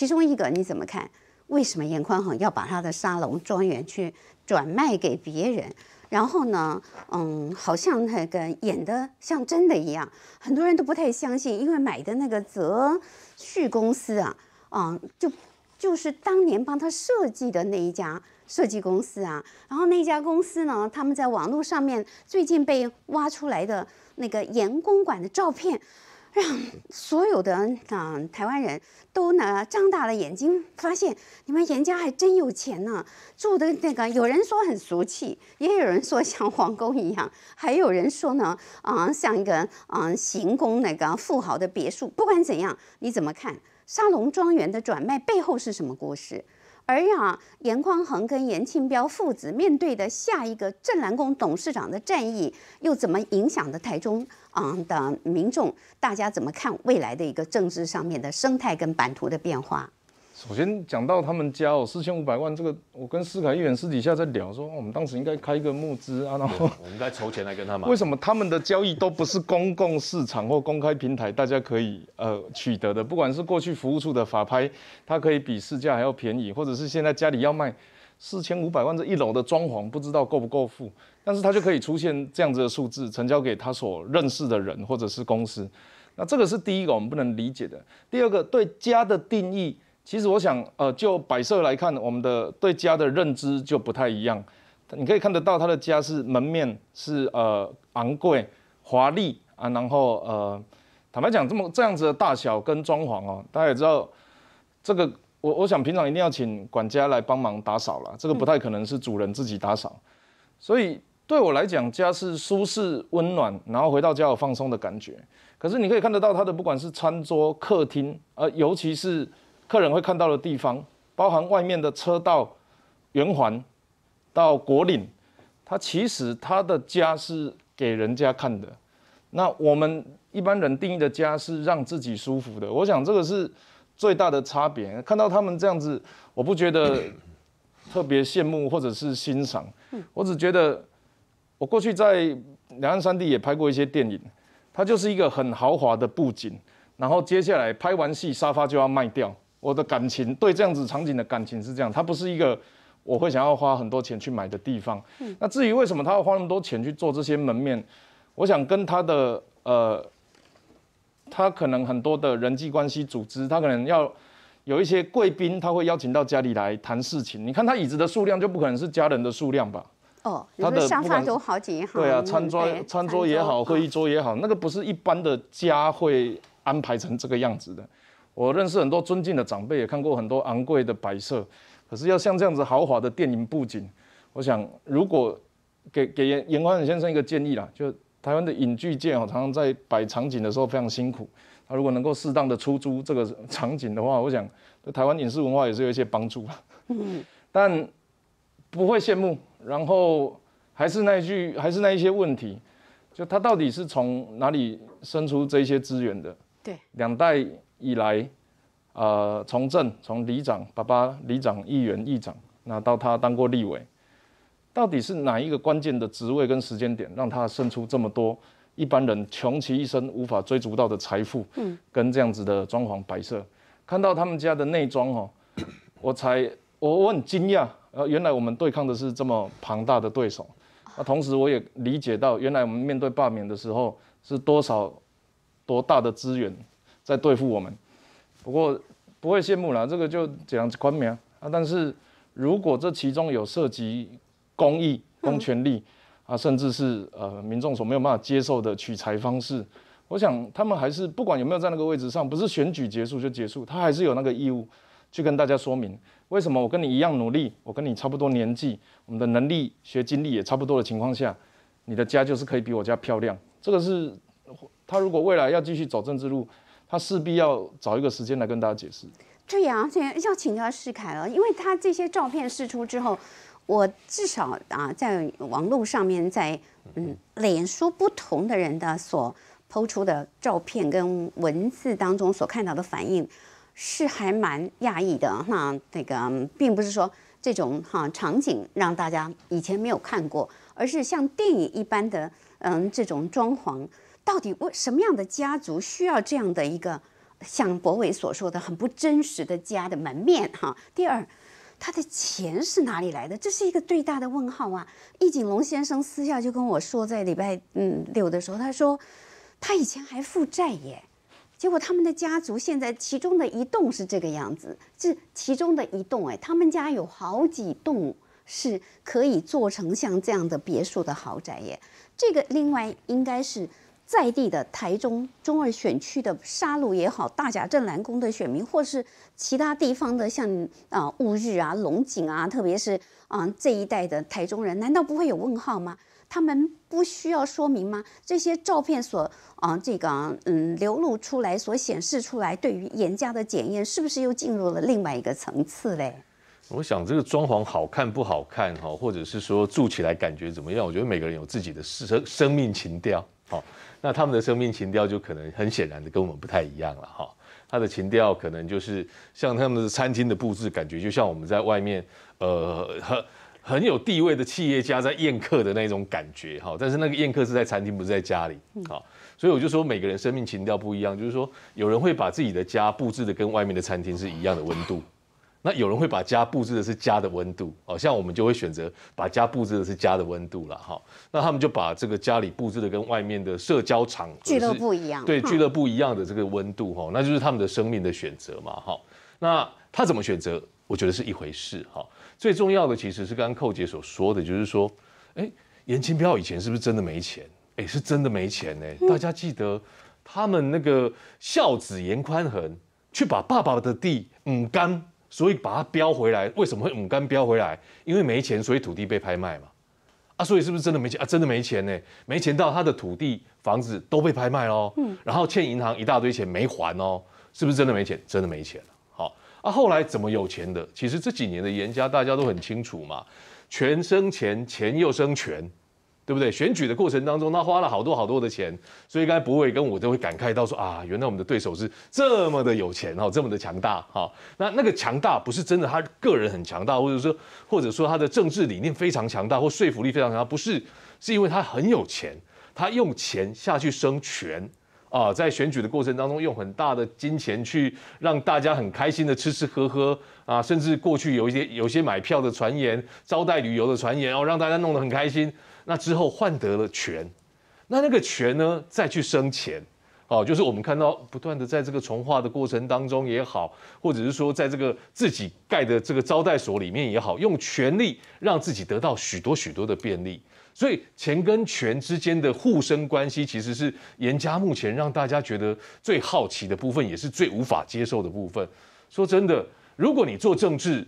其中一个你怎么看？为什么严宽恒要把他的沙龙庄园去转卖给别人？然后呢，嗯，好像那个演的像真的一样，很多人都不太相信，因为买的那个泽旭公司啊，嗯，就就是当年帮他设计的那一家设计公司啊。然后那家公司呢，他们在网络上面最近被挖出来的那个严公馆的照片。让所有的嗯台湾人都呢张大了眼睛，发现你们严家还真有钱呢。住的那个有人说很俗气，也有人说像皇宫一样，还有人说呢，啊像一个啊行宫那个富豪的别墅。不管怎样，你怎么看沙龙庄园的转卖背后是什么故事？而让严宽衡跟严庆彪父子面对的下一个镇南宫董事长的战役，又怎么影响的台中？嗯，的民众，大家怎么看未来的一个政治上面的生态跟版图的变化？首先讲到他们家哦，四千五百万这个，我跟司凯议员私底下在聊，说我们当时应该开一个募资啊，然后我们应该筹钱来跟他买。为什么他们的交易都不是公共市场或公开平台，大家可以呃取得的？不管是过去服务处的法拍，它可以比市价还要便宜，或者是现在家里要卖。四千五百万这一楼的装潢，不知道够不够付，但是他就可以出现这样子的数字，成交给他所认识的人或者是公司，那这个是第一个我们不能理解的。第二个对家的定义，其实我想，呃，就摆设来看，我们的对家的认知就不太一样。你可以看得到他的家是门面是呃昂贵华丽啊，然后呃，坦白讲，这么这样子的大小跟装潢哦，大家也知道这个。我我想平常一定要请管家来帮忙打扫了，这个不太可能是主人自己打扫。所以对我来讲，家是舒适温暖，然后回到家有放松的感觉。可是你可以看得到它的，不管是餐桌、客厅，呃，尤其是客人会看到的地方，包含外面的车道、圆环、到国岭，它其实他的家是给人家看的。那我们一般人定义的家是让自己舒服的，我想这个是。最大的差别，看到他们这样子，我不觉得特别羡慕或者是欣赏，我只觉得我过去在两岸三地也拍过一些电影，它就是一个很豪华的布景，然后接下来拍完戏沙发就要卖掉，我的感情对这样子场景的感情是这样，它不是一个我会想要花很多钱去买的地方。那至于为什么他要花那么多钱去做这些门面，我想跟他的呃。他可能很多的人际关系组织，他可能要有一些贵宾，他会邀请到家里来谈事情。你看他椅子的数量就不可能是家人的数量吧？哦，他的沙发都好几对啊，餐桌餐桌也好，会议桌也好，那个不是一般的家会安排成这个样子的。我认识很多尊敬的长辈，也看过很多昂贵的摆设，可是要像这样子豪华的电影布景，我想如果给给严严宽忍先生一个建议啦，就。台湾的影剧界哦，常常在摆场景的时候非常辛苦。他如果能够适当的出租这个场景的话，我想对台湾影视文化也是有一些帮助。嗯，但不会羡慕。然后还是那一句，还是那一些问题，就他到底是从哪里生出这些资源的？对，两代以来，呃，从政从里长爸爸，里长议员议长，那到他当过立委。到底是哪一个关键的职位跟时间点，让他胜出这么多一般人穷其一生无法追逐到的财富，跟这样子的装潢摆设，看到他们家的内装哦，我才我我很惊讶，呃，原来我们对抗的是这么庞大的对手。那同时我也理解到，原来我们面对罢免的时候，是多少多大的资源在对付我们。不过不会羡慕啦，这个就讲官民啊。但是如果这其中有涉及，公益、公权力，啊，甚至是呃民众所没有办法接受的取财方式，我想他们还是不管有没有在那个位置上，不是选举结束就结束，他还是有那个义务去跟大家说明，为什么我跟你一样努力，我跟你差不多年纪，我们的能力、学经历也差不多的情况下，你的家就是可以比我家漂亮，这个是他如果未来要继续走政治路，他势必要找一个时间来跟大家解释。对呀，且要请他世凯了，因为他这些照片释出之后。我至少啊，在网络上面，在嗯，脸书不同的人的所抛出的照片跟文字当中所看到的反应，是还蛮讶异的。那这个并不是说这种哈场景让大家以前没有看过，而是像电影一般的嗯，这种装潢到底为什么样的家族需要这样的一个像博伟所说的很不真实的家的门面哈？第二。他的钱是哪里来的？这是一个最大的问号啊！易景龙先生私下就跟我说，在礼拜嗯六的时候，他说他以前还负债耶。结果他们的家族现在其中的一栋是这个样子，这其中的一栋哎，他们家有好几栋是可以做成像这样的别墅的豪宅耶。这个另外应该是。在地的台中中二选区的沙鹿也好，大甲镇南宫的选民，或是其他地方的像啊雾日啊龙井啊，特别是啊这一代的台中人，难道不会有问号吗？他们不需要说明吗？这些照片所啊这个嗯流露出来所显示出来，对于严家的检验，是不是又进入了另外一个层次嘞？我想这个装潢好看不好看哈，或者是说住起来感觉怎么样？我觉得每个人有自己的生生命情调。好，那他们的生命情调就可能很显然的跟我们不太一样了哈。他的情调可能就是像他们的餐厅的布置，感觉就像我们在外面，呃，很很有地位的企业家在宴客的那种感觉哈。但是那个宴客是在餐厅，不是在家里。好，所以我就说每个人生命情调不一样，就是说有人会把自己的家布置的跟外面的餐厅是一样的温度。那有人会把家布置的是家的温度，哦，像我们就会选择把家布置的是家的温度了，哈。那他们就把这个家里布置的跟外面的社交场俱乐部一样，对俱乐部一样的这个温度，哈，那就是他们的生命的选择嘛，哈。那他怎么选择，我觉得是一回事，哈。最重要的其实是刚刚寇姐所说的，就是说，哎，严清标以前是不是真的没钱？哎，是真的没钱呢？大家记得他们那个孝子严宽恒去把爸爸的地五干。所以把它标回来，为什么会五干标回来？因为没钱，所以土地被拍卖嘛。啊，所以是不是真的没钱啊？真的没钱呢？没钱到他的土地、房子都被拍卖喽。嗯，然后欠银行一大堆钱没还哦，是不是真的没钱？真的没钱好，啊后来怎么有钱的？其实这几年的严家大家都很清楚嘛，权生钱，钱又生权。对不对？选举的过程当中，他花了好多好多的钱，所以应该不会跟我都会感慨到说啊，原来我们的对手是这么的有钱哈，这么的强大哈。那那个强大不是真的，他个人很强大，或者说或者说他的政治理念非常强大，或说服力非常强，不是是因为他很有钱，他用钱下去生权啊，在选举的过程当中，用很大的金钱去让大家很开心的吃吃喝喝啊，甚至过去有一些有些买票的传言，招待旅游的传言哦，让大家弄得很开心。那之后换得了权，那那个权呢，再去生钱，哦，就是我们看到不断的在这个从化的过程当中也好，或者是说在这个自己盖的这个招待所里面也好，用权力让自己得到许多许多的便利，所以钱跟权之间的互生关系，其实是严家目前让大家觉得最好奇的部分，也是最无法接受的部分。说真的，如果你做政治，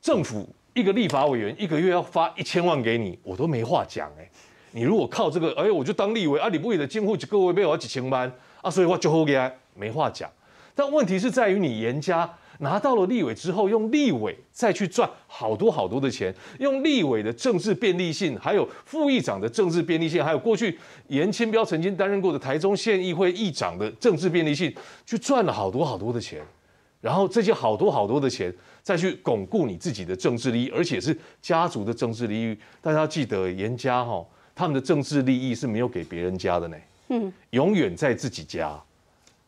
政府。一个立法委员一个月要发一千万给你，我都没话讲哎。你如果靠这个，哎，我就当立委啊，你不也得进户各位被我要几千班啊，所以我就好厉没话讲。但问题是在于，你严家拿到了立委之后，用立委再去赚好多好多的钱，用立委的政治便利性，还有副议长的政治便利性，还有过去严清标曾经担任过的台中县议会议长的政治便利性，去赚了好多好多的钱。然后这些好多好多的钱，再去巩固你自己的政治利益，而且是家族的政治利益。大家记得严家哈，他们的政治利益是没有给别人家的呢。嗯，永远在自己家。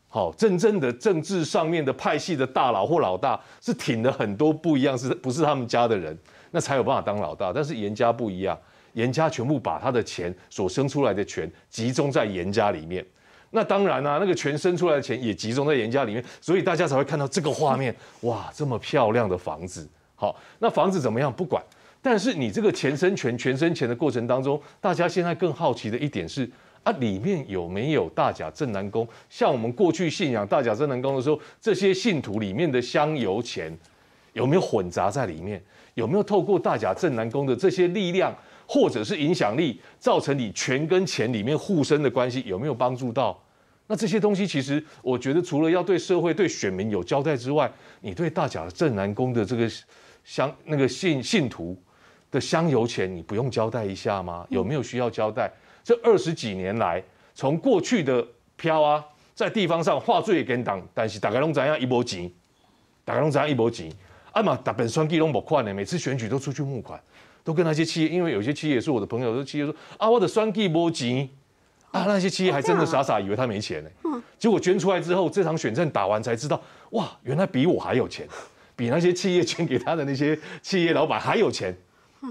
好，真正的政治上面的派系的大佬或老大，是挺了很多不一样，是不是他们家的人，那才有办法当老大。但是严家不一样，严家全部把他的钱所生出来的权，集中在严家里面。那当然啦，那个全生出来的钱也集中在人家里面，所以大家才会看到这个画面。哇，这么漂亮的房子，好，那房子怎么样不管。但是你这个钱生钱、全生钱的过程当中，大家现在更好奇的一点是啊，里面有没有大甲镇南宫？像我们过去信仰大甲镇南宫的时候，这些信徒里面的香油钱有没有混杂在里面？有没有透过大甲镇南宫的这些力量？或者是影响力造成你权跟钱里面互生的关系有没有帮助到？那这些东西其实我觉得除了要对社会、对选民有交代之外，你对大甲正南宫的这个乡那个信信徒的香油钱，你不用交代一下吗？有没有需要交代？这二十几年来，从过去的飘啊，在地方上画罪给党，但是打开龙怎样一波钱，打开龙怎样一波钱，阿妈大本双机拢募款呢，每次选举都出去募款。都跟那些企业，因为有些企业是我的朋友，说企业说啊，我的双计波及，啊，那些企业还真的傻傻以为他没钱呢。嗯。结果捐出来之后，这场选战打完才知道，哇，原来比我还有钱，比那些企业捐给他的那些企业老板还有钱，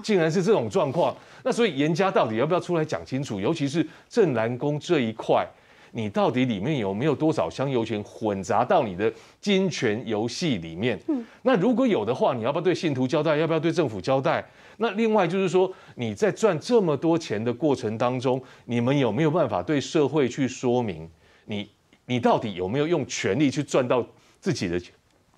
竟然是这种状况。那所以严家到底要不要出来讲清楚？尤其是正南宫这一块，你到底里面有没有多少香油钱混杂到你的金权游戏里面？嗯。那如果有的话，你要不要对信徒交代？要不要对政府交代？那另外就是说，你在赚这么多钱的过程当中，你们有没有办法对社会去说明，你你到底有没有用权力去赚到自己的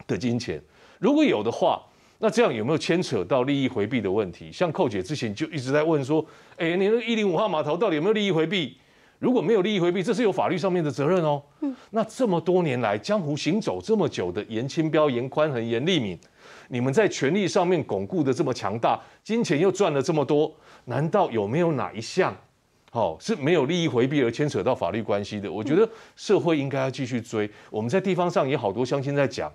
的金钱？如果有的话，那这样有没有牵扯到利益回避的问题？像寇姐之前就一直在问说，哎，你那一零五号码头到底有没有利益回避？如果没有利益回避，这是有法律上面的责任哦。嗯，那这么多年来江湖行走这么久的严清标、严宽和严立敏。你们在权力上面巩固的这么强大，金钱又赚了这么多，难道有没有哪一项，哦，是没有利益回避而牵扯到法律关系的？我觉得社会应该要继续追。我们在地方上也好多乡亲在讲，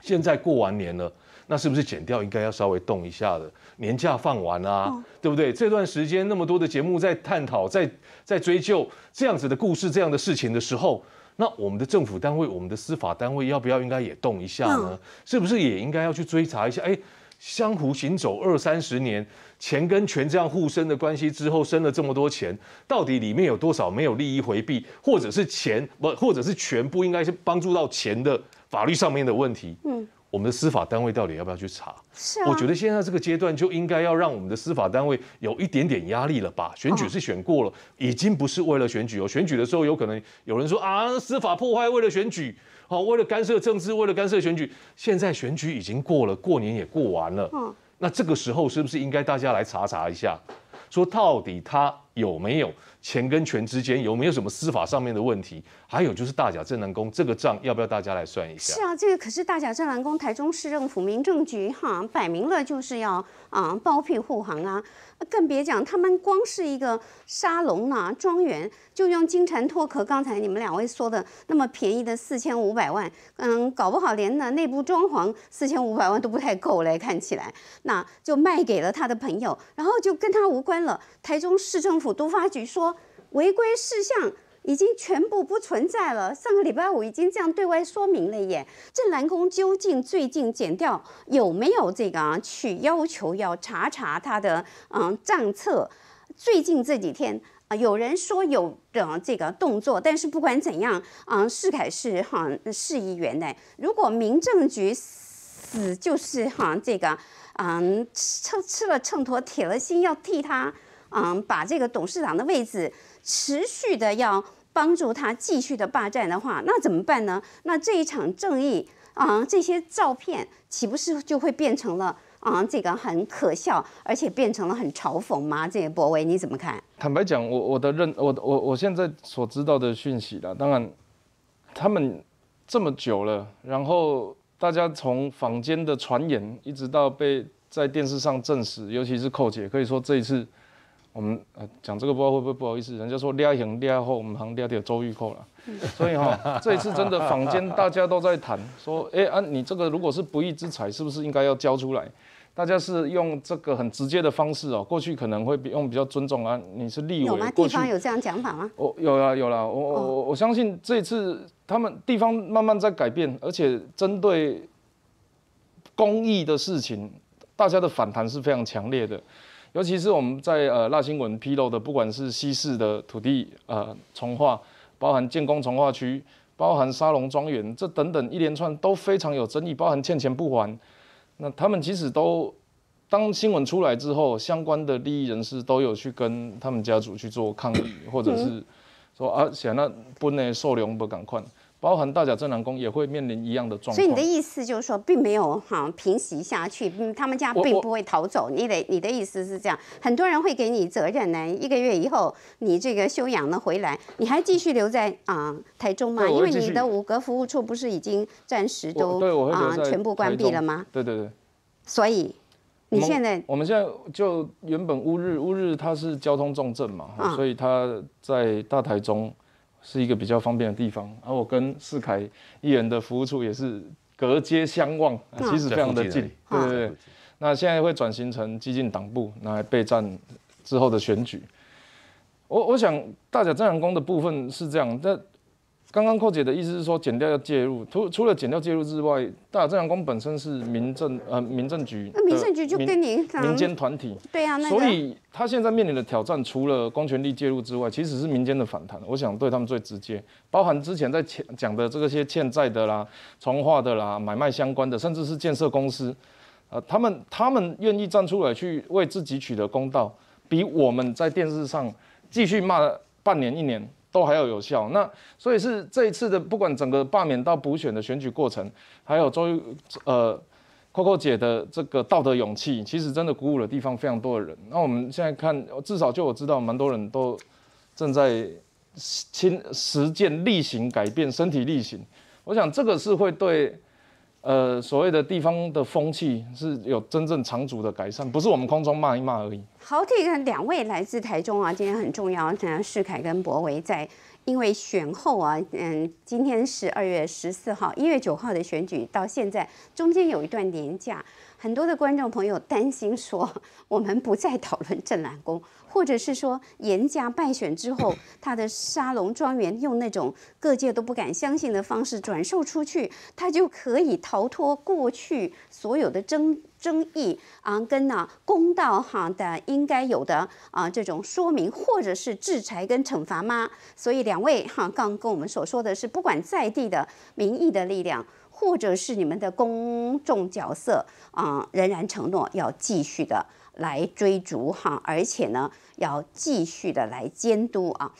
现在过完年了，那是不是减掉应该要稍微动一下的？年假放完啊，对不对？这段时间那么多的节目在探讨、在在追究这样子的故事、这样的事情的时候。那我们的政府单位，我们的司法单位要不要应该也动一下呢？是不是也应该要去追查一下？哎，江湖行走二三十年，钱跟权这样互生的关系之后，生了这么多钱，到底里面有多少没有利益回避，或者是钱不，或者是权不应该是帮助到钱的法律上面的问题？嗯。我们的司法单位到底要不要去查？是啊，我觉得现在这个阶段就应该要让我们的司法单位有一点点压力了吧。选举是选过了，已经不是为了选举哦。选举的时候有可能有人说啊，司法破坏为了选举，好，为了干涉政治，为了干涉选举。现在选举已经过了，过年也过完了，嗯，那这个时候是不是应该大家来查查一下，说到底他有没有？钱跟权之间有没有什么司法上面的问题？还有就是大甲镇南宫这个账要不要大家来算一下？是啊，这个可是大甲镇南宫台中市政府民政局哈，摆明了就是要啊包庇护航啊，更别讲他们光是一个沙龙啊庄园，就用金蝉脱壳。刚才你们两位说的那么便宜的四千五百万，嗯，搞不好连那内部装潢四千五百万都不太够嘞。看起来，那就卖给了他的朋友，然后就跟他无关了。台中市政府都发局说。违规事项已经全部不存在了。上个礼拜五已经这样对外说明了耶。郑兰公究竟最近减掉有没有这个去要求要查查他的嗯账册？最近这几天啊，有人说有的这个动作，但是不管怎样，嗯，世凯是哈市议员的，如果民政局死就是哈这个嗯吃吃了秤砣铁了心要替他嗯把这个董事长的位置。持续的要帮助他继续的霸占的话，那怎么办呢？那这一场正义啊，这些照片岂不是就会变成了啊，这个很可笑，而且变成了很嘲讽吗？这个博威你怎么看？坦白讲，我我的认我我我现在所知道的讯息啦，当然他们这么久了，然后大家从坊间的传言一直到被在电视上证实，尤其是寇姐，可以说这一次。我们呃讲这个不知道会不会不好意思，人家说撩行撩后，我们行裂掉周玉蔻了，所以哈，这一次真的坊间大家都在谈，说哎啊，你这个如果是不义之财，是不是应该要交出来？大家是用这个很直接的方式哦，过去可能会用比较尊重啊，你是利有吗？地方有这样讲法吗？我有啦有啦，我我我相信这一次他们地方慢慢在改变，而且针对公益的事情，大家的反弹是非常强烈的。尤其是我们在呃，辣新闻披露的，不管是西市的土地，呃，从化，包含建工从化区，包含沙龙庄园，这等等一连串都非常有争议，包含欠钱不还。那他们即使都当新闻出来之后，相关的利益人士都有去跟他们家族去做抗议，或者是说，啊，且那不能受凉不赶快。包含大甲正南宫也会面临一样的状况，所以你的意思就是说，并没有哈平息下去，嗯，他们家并不会逃走。你得，你的意思是这样，很多人会给你责任呢。一个月以后，你这个休养了回来，你还继续留在啊台中吗？因为你的五个服务处不是已经暂时都啊全部关闭了吗？对对对。所以，你现在我们现在就原本乌日乌日它是交通重镇嘛，所以它在大台中。是一个比较方便的地方，而我跟世凯艺人的服务处也是隔街相望，其实非常的近，对对对？那现在会转型成激进党部，拿来备战之后的选举。我我想大甲战狼公的部分是这样，但。刚刚寇姐的意思是说，减掉要介入，除除了减掉介入之外，大正阳光本身是民政呃民政局，那民政局就跟你民间团体，对呀，所以他现在面临的挑战，除了公权力介入之外，其实是民间的反弹。我想对他们最直接，包含之前在前讲的这些欠债的啦、从化的啦、买卖相关的，甚至是建设公司，呃，他们他们愿意站出来去为自己取得公道，比我们在电视上继续骂半年一年。都还要有效，那所以是这一次的不管整个罢免到补选的选举过程，还有周呃 Coco 姐的这个道德勇气，其实真的鼓舞了地方非常多的人。那我们现在看，至少就我知道，蛮多人都正在亲实践、力行、改变身体力行。我想这个是会对。呃，所谓的地方的风气是有真正长足的改善，不是我们空中骂一骂而已。好，这个两位来自台中啊，今天很重要。陈世凯跟博维在，因为选后啊，嗯，今天是二月十四号，一月九号的选举到现在中间有一段年假，很多的观众朋友担心说，我们不再讨论正南宫。或者是说，严加败选之后，他的沙龙庄园用那种各界都不敢相信的方式转售出去，他就可以逃脱过去所有的争争议啊，跟那公道哈的应该有的啊这种说明，或者是制裁跟惩罚吗？所以两位哈刚跟我们所说的是，不管在地的民意的力量，或者是你们的公众角色啊，仍然承诺要继续的。来追逐哈，而且呢，要继续的来监督啊。